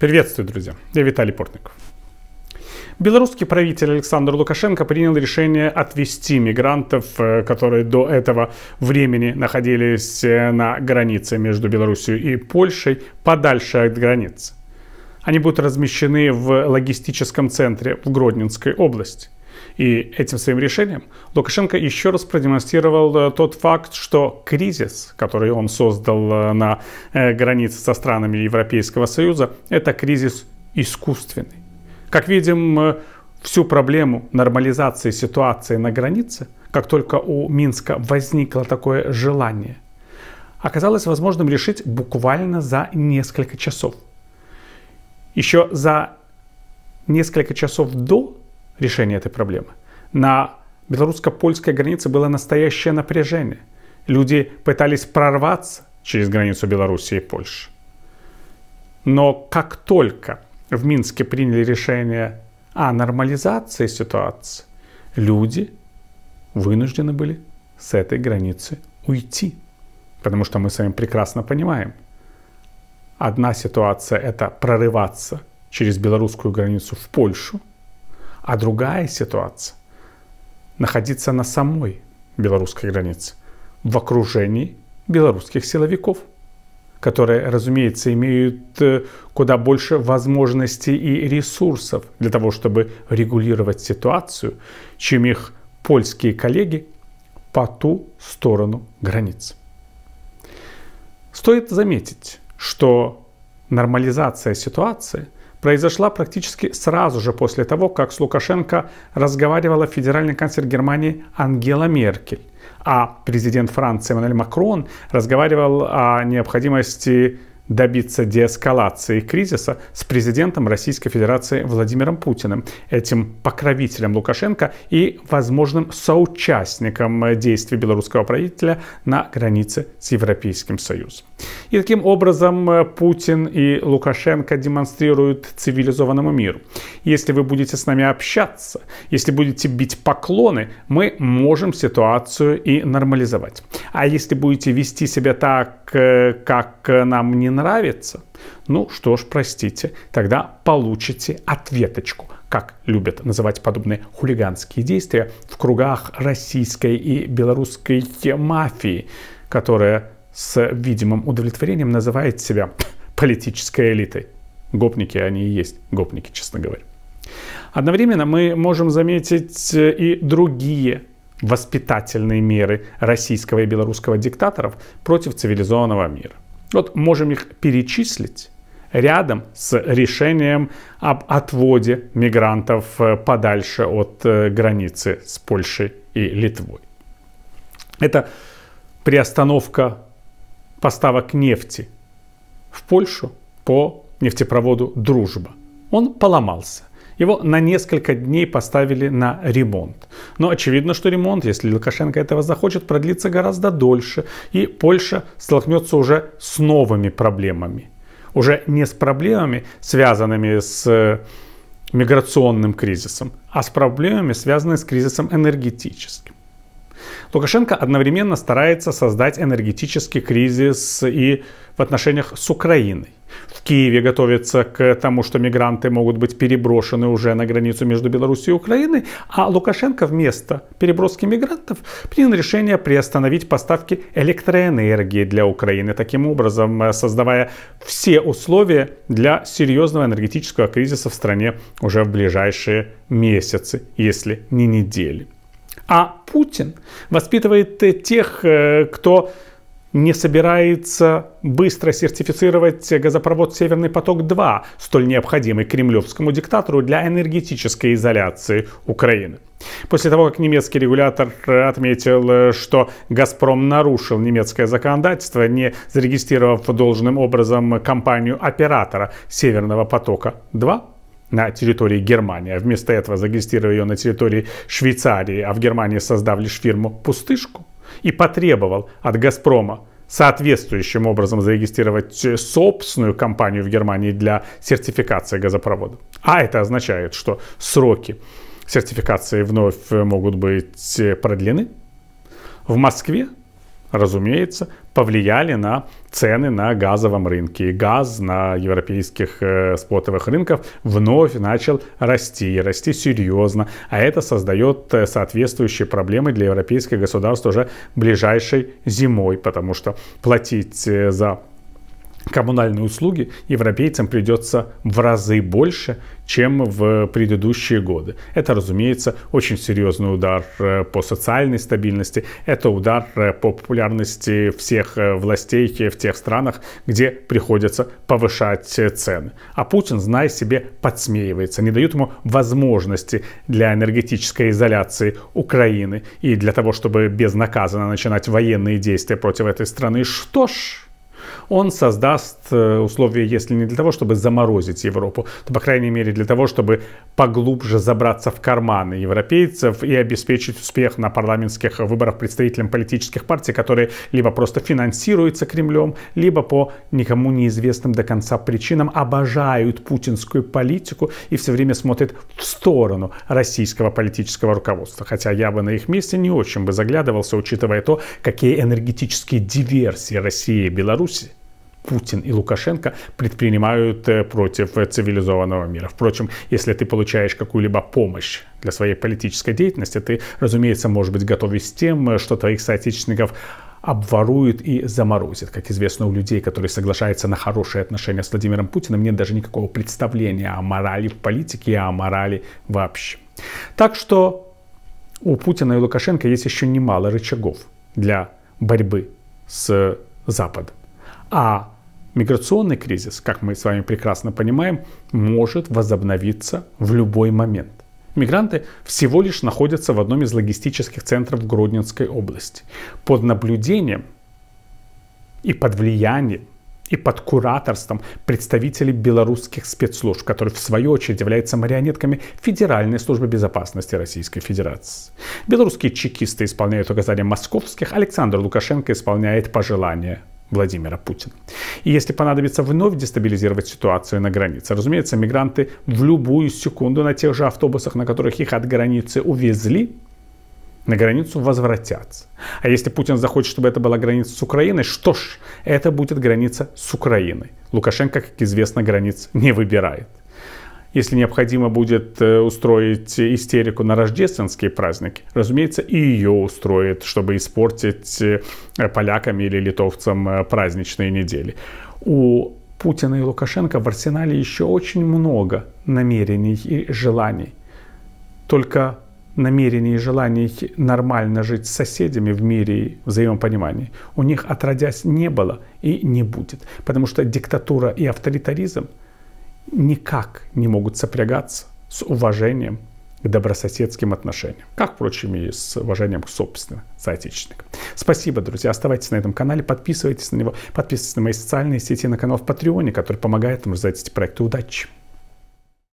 Приветствую, друзья. Я Виталий Портников. Белорусский правитель Александр Лукашенко принял решение отвести мигрантов, э, которые до этого времени находились э, на границе между Белоруссией и Польшей, подальше от границы. Они будут размещены в логистическом центре в Гродненской области. И этим своим решением Лукашенко еще раз продемонстрировал э, тот факт, что кризис, который он создал э, на э, границе со странами Европейского Союза, это кризис искусственный. Как видим, всю проблему нормализации ситуации на границе, как только у Минска возникло такое желание, оказалось возможным решить буквально за несколько часов. Еще за несколько часов до Решение этой проблемы. На белорусско-польской границе было настоящее напряжение. Люди пытались прорваться через границу Беларуси и Польши. Но как только в Минске приняли решение о нормализации ситуации, люди вынуждены были с этой границы уйти. Потому что мы с вами прекрасно понимаем, одна ситуация это прорываться через белорусскую границу в Польшу – а другая ситуация – находиться на самой белорусской границе, в окружении белорусских силовиков, которые, разумеется, имеют э, куда больше возможностей и ресурсов для того, чтобы регулировать ситуацию, чем их польские коллеги по ту сторону границ. Стоит заметить, что нормализация ситуации – произошла практически сразу же после того, как с Лукашенко разговаривала федеральный канцлер Германии Ангела Меркель, а президент Франции Эммануэль Макрон разговаривал о необходимости добиться деэскалации кризиса с президентом Российской Федерации Владимиром Путиным, этим покровителем Лукашенко и возможным соучастником действий белорусского правителя на границе с Европейским Союзом. И таким образом э, Путин и Лукашенко демонстрируют цивилизованному миру. Если вы будете с нами общаться, если будете бить поклоны, мы можем ситуацию и нормализовать. А если будете вести себя так, э, как нам не нравится. Ну что ж, простите, тогда получите ответочку как любят называть подобные хулиганские действия в кругах российской и белорусской мафии, которая с видимым удовлетворением называет себя политической элитой. Гопники они и есть, гопники, честно говоря. Одновременно мы можем заметить э, и другие воспитательные меры российского и белорусского диктаторов против цивилизованного мира. Вот можем их перечислить рядом с решением об отводе мигрантов э, подальше от э, границы с Польшей и Литвой. Это приостановка поставок нефти в Польшу по нефтепроводу «Дружба». Он поломался – его на несколько дней поставили на ремонт. Но очевидно, что ремонт, если Лукашенко этого захочет, продлится гораздо дольше, и Польша столкнется уже с новыми проблемами. Уже не с проблемами, связанными с э, миграционным кризисом, а с проблемами, связанными с кризисом энергетическим. Лукашенко одновременно старается создать энергетический кризис и в отношениях с Украиной. В Киеве готовится к тому, что мигранты могут быть переброшены уже на границу между Беларусью и Украиной, а Лукашенко вместо переброски мигрантов принял решение приостановить поставки электроэнергии для Украины, таким образом э, создавая все условия для серьезного энергетического кризиса в стране уже в ближайшие месяцы, если не недели. А Путин воспитывает э, тех, э, кто не собирается быстро сертифицировать газопровод «Северный поток-2», столь необходимый кремлевскому диктатору для энергетической изоляции Украины. После того, как немецкий регулятор э, отметил, что «Газпром» нарушил немецкое законодательство, не зарегистрировав должным образом компанию-оператора «Северного потока-2», на территории Германии, а вместо этого зарегистрировал ее на территории Швейцарии, а в Германии создав лишь фирму «Пустышку», и потребовал от «Газпрома» соответствующим образом зарегистрировать э, собственную компанию в Германии для сертификации газопровода. А это означает, что сроки сертификации вновь э, могут быть э, продлены. В Москве разумеется, повлияли на цены на газовом рынке. И газ на европейских э, спотовых рынках вновь начал расти, и расти серьезно. А это создает э, соответствующие проблемы для европейских государств уже ближайшей зимой, потому что платить э, за коммунальные услуги европейцам придется в разы больше, чем в предыдущие годы. Это, разумеется, очень серьезный удар э, по социальной стабильности, это удар э, по популярности всех э, властей в тех странах, где приходится повышать цены. А Путин, зная себе, подсмеивается, не дают ему возможности для энергетической изоляции Украины и для того, чтобы безнаказанно начинать военные действия против этой страны. Что ж, он создаст Э, условия, если не для того, чтобы заморозить Европу, то, по крайней мере, для того, чтобы поглубже забраться в карманы европейцев и обеспечить успех на парламентских выборах представителям политических партий, которые либо просто финансируются Кремлем, либо по никому неизвестным до конца причинам обожают путинскую политику и все время смотрят в сторону российского политического руководства. Хотя я бы на их месте не очень бы заглядывался, учитывая то, какие энергетические диверсии России и Беларуси Путин и Лукашенко предпринимают э, против э, цивилизованного мира. Впрочем, если ты получаешь какую-либо помощь для своей политической деятельности, ты, разумеется, может быть готов с тем, э, что твоих соотечественников обворуют и заморозят. Как известно, у людей, которые соглашаются на хорошие отношения с Владимиром Путиным, нет даже никакого представления о морали в политике а о морали вообще. Так что у Путина и Лукашенко есть еще немало рычагов для борьбы с Западом. А миграционный кризис, как мы с вами прекрасно понимаем, может возобновиться в любой момент. Мигранты всего лишь находятся в одном из логистических центров Гродненской области. Под наблюдением и под влиянием и под кураторством представителей белорусских спецслужб, которые в свою очередь являются марионетками Федеральной службы безопасности Российской Федерации. Белорусские чекисты исполняют указания московских, Александр Лукашенко исполняет пожелания Владимира Путина. И если понадобится вновь дестабилизировать ситуацию на границе, разумеется, мигранты в любую секунду на тех же автобусах, на которых их от границы увезли, на границу возвратятся. А если Путин захочет, чтобы это была граница с Украиной, что ж, это будет граница с Украиной. Лукашенко, как известно, границ не выбирает если необходимо будет э, устроить истерику на рождественские праздники, разумеется, и ее устроит, чтобы испортить э, полякам или литовцам э, праздничные недели. У Путина и Лукашенко в арсенале еще очень много намерений и желаний. Только намерений и желаний нормально жить с соседями в мире и взаимопонимании у них отродясь не было и не будет. Потому что диктатура и авторитаризм – никак не могут сопрягаться с уважением к добрососедским отношениям, как, впрочем, и с уважением к собственным соотечественникам. Спасибо, друзья. Оставайтесь на этом канале, подписывайтесь на него, подписывайтесь на мои социальные сети, на канал в Патреоне, который помогает нам развивать эти проекты. Удачи!